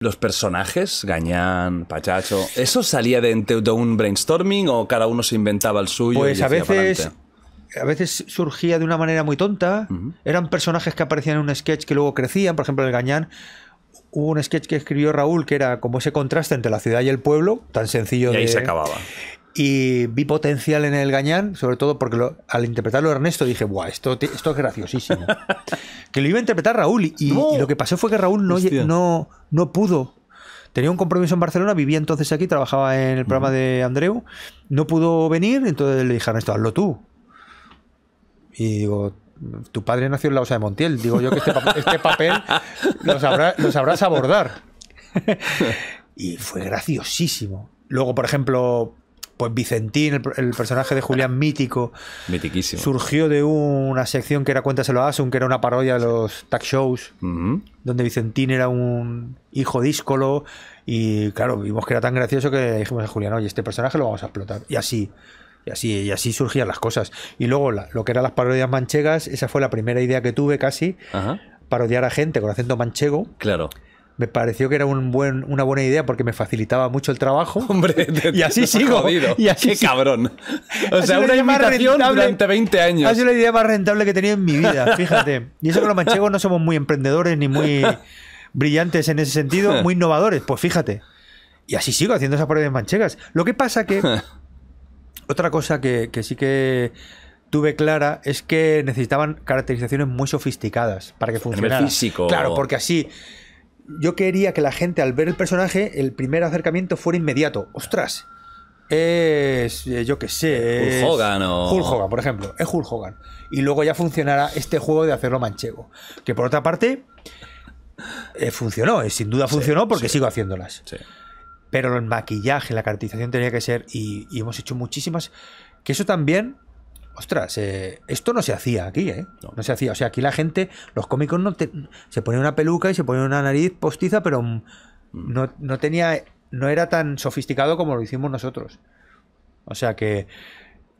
Los personajes, Gañán, Pachacho, ¿eso salía de, un brainstorming o cada uno se inventaba el suyo? Pues a veces a veces surgía de una manera muy tonta. Eran personajes que aparecían en un sketch que luego crecían. Por ejemplo, el Gañán. Hubo un sketch que escribió Raúl que era como ese contraste entre la ciudad y el pueblo, tan sencillo. Y ahí se acababa. Y vi potencial en el gañán, sobre todo porque al interpretarlo Ernesto dije, ¡buah! Esto, esto es graciosísimo. que lo iba a interpretar Raúl y, lo que pasó fue que Raúl no, no, no pudo tenía un compromiso en Barcelona, vivía entonces aquí, trabajaba en el programa de Andreu, no pudo venir, entonces le dije a Ernesto, hazlo tú. Y digo, tu padre nació en la Osa de Montiel, digo yo que este, este papel lo, sabrás abordar. y fue graciosísimo. Luego, por ejemplo, pues Vicentín, el, personaje de Julián Mítico, surgió de una sección que era Cuéntaselo a Asun, que era una parodia de los tag shows, donde Vicentín era un hijo díscolo y claro, vimos que era tan gracioso que dijimos a Julián, oye, este personaje lo vamos a explotar. Y así, y así, y así surgían las cosas. Y luego lo que eran las parodias manchegas, esa fue la primera idea que tuve casi, parodiar a gente con acento manchego. Claro me pareció que era un buen, una buena idea porque me facilitaba mucho el trabajo. Hombre, y así sigo. Y así Qué cabrón. O sea, una más rentable, durante 20 años. Ha sido la idea más rentable que he tenido en mi vida, fíjate. Y eso que los manchegos no somos muy emprendedores ni muy brillantes en ese sentido, muy innovadores. Pues fíjate. Y así sigo haciendo esas pruebas manchegas. Lo que pasa que. otra cosa que, sí que tuve clara es que necesitaban caracterizaciones muy sofisticadas para que funcionara. El Claro, porque así yo quería que la gente al ver el personaje, el primer acercamiento fuera inmediato. ¡Ostras! Es, eh, yo qué sé. Hogan o... Hulk Hogan, por ejemplo. Es Hulk Hogan. Y luego ya funcionará este juego de hacerlo manchego. Que por otra parte, eh, funcionó. Eh, sin duda funcionó porque sigo haciéndolas. Sí. Pero el maquillaje, la caracterización tenía que ser... y hemos hecho muchísimas... Que eso también Ostras, eh, esto no se hacía aquí, ¿eh? No. se hacía. O sea, aquí la gente, los cómicos no se ponían una peluca y se ponían una nariz postiza, pero mm, mm. no, tenía. No era tan sofisticado como lo hicimos nosotros. O sea que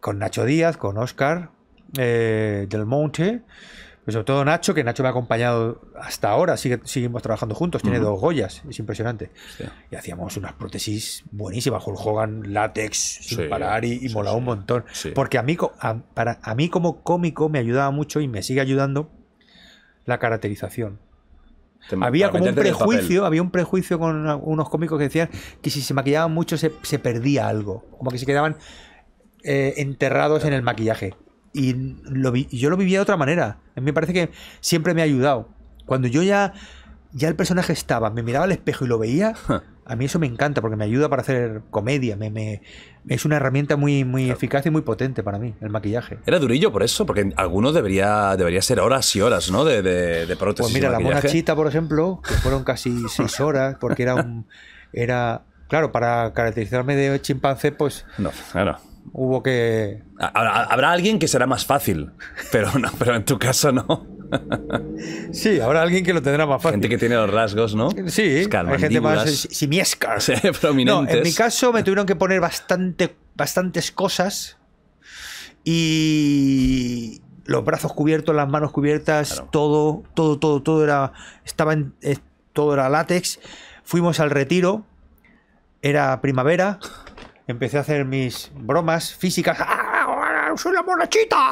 con Nacho Díaz, con Oscar eh, Del Monte sobre todo Nacho, que Nacho me ha acompañado hasta ahora, seguimos trabajando juntos, tiene dos Goyas, es impresionante. Y hacíamos unas prótesis buenísimas, Hulk Hogan, látex, sin parar, y, mola un montón. Porque a mí, para, a mí como cómico me ayudaba mucho y me sigue ayudando la caracterización. había como un prejuicio, había un prejuicio con unos cómicos que decían que si se maquillaban mucho se, perdía algo, como que se quedaban eh, enterrados en el maquillaje y, lo vi, yo lo vivía de otra manera. A mí me parece que siempre me ha ayudado. Cuando yo ya, ya el personaje estaba, me miraba al espejo y lo veía, a mí eso me encanta porque me ayuda para hacer comedia. Me, es una herramienta muy, muy eficaz y muy potente para mí, el maquillaje. Era durillo por eso, porque algunos debería, debería ser horas y horas ¿no? de, de, Pues mira, la monachita por ejemplo, que fueron casi seis horas porque era un. Era, claro, para caracterizarme de chimpancé, pues. No, claro hubo que... Habrá, alguien que será más fácil, pero, no, pero en tu caso no. Sí, habrá alguien que lo tendrá más fácil. Gente que tiene los rasgos, ¿no? Sí, hay gente más simiesca. No, en mi caso me tuvieron que poner bastante, bastantes cosas y los brazos cubiertos, las manos cubiertas, todo, todo, todo, todo era, estaba eh, todo era látex. Fuimos al retiro, era primavera empecé a hacer mis bromas físicas. ¡Ah, ah, ah, ¡Soy la monachita!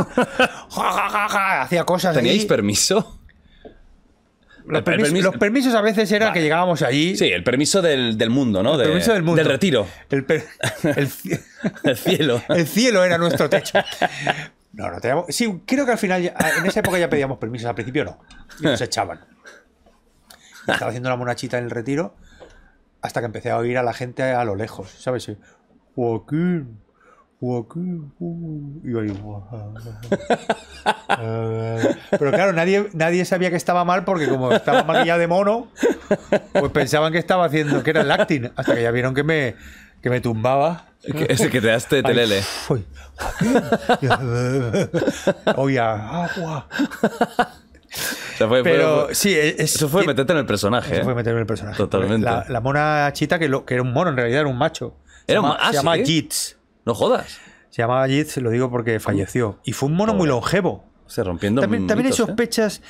Hacía cosas. ¿Teníais permiso? Los, permiso. los, permisos a veces era que llegábamos allí. Sí, el permiso del, mundo, ¿no? El permiso del mundo. Del retiro. El, cielo. el cielo era nuestro techo. No, no teníamos. Sí, creo que al final, en esa época ya pedíamos permisos, al principio no. Y nos echaban. Estaba haciendo la monachita en el retiro hasta que empecé a oír a la gente a lo lejos, ¿sabes? Joaquín, Joaquín, y pero claro, nadie, nadie sabía que estaba mal porque como estaba maquillado de mono, pues pensaban que estaba haciendo, que era el acting, hasta que ya vieron que me, que me tumbaba. Ese que te daste telele. Oye, agua. fue, pero sí, eso fue meterte en el personaje. Eso fue ¿eh? meterme en el personaje. Totalmente. La, la, mona chita, que, lo, que era un mono, en realidad era un macho. Ah, se, llamaba No jodas. Se llamaba Jits, lo digo porque falleció. Y fue un mono muy longevo. Se rompiendo También, también hay ¿eh? sospechas.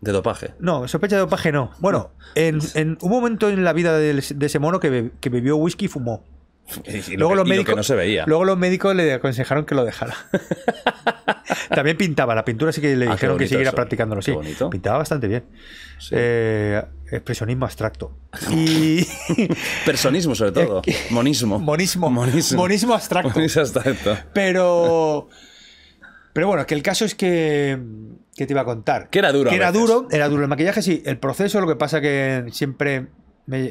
De dopaje. No, sospecha de dopaje no. Bueno, en, un momento en la vida de, ese mono que, bebió whisky y fumó. Y, luego, los médicos, no se veía. luego los médicos le aconsejaron que lo dejara. También pintaba, la pintura sí que le ah, dijeron que siguiera practicando practicándolo, sí. Pintaba bastante bien. Eh, expresionismo abstracto. Y... Personismo, sobre todo. Monismo. Monismo. Monismo, abstracto. Pero. Pero bueno, que el caso es que. te iba a contar? Que era duro. Que era duro, era duro. El maquillaje sí, el proceso, lo que pasa que siempre.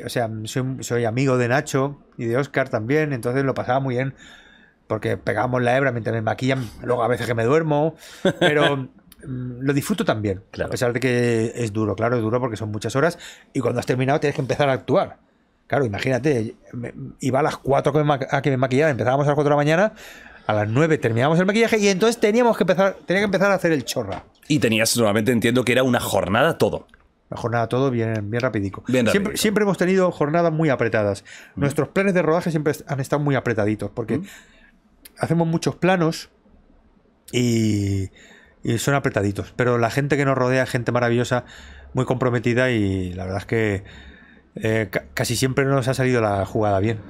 o sea, soy, soy amigo de Nacho y de Oscar también, entonces lo pasaba muy bien porque pegamos la hebra mientras me maquillan, luego a veces que me duermo, pero mm, lo disfruto también, claro. a pesar de que es duro, claro, es duro porque son muchas horas y cuando has terminado tienes que empezar a actuar. Claro, imagínate, iba a las 4 a que me maquillaba, empezábamos a las 4 de la mañana, a las 9 terminábamos el maquillaje y entonces teníamos que empezar, tenía que empezar a hacer el chorra. Y tenías, normalmente entiendo que era una jornada todo. Una jornada todo bien, bien rapidico. Siempre, siempre, hemos tenido jornadas muy apretadas. Nuestros planes de rodaje siempre han estado muy apretaditos porque hacemos muchos planos y, son apretaditos. Pero la gente que nos rodea es gente maravillosa, muy comprometida y la verdad es que eh, casi siempre nos ha salido la jugada bien.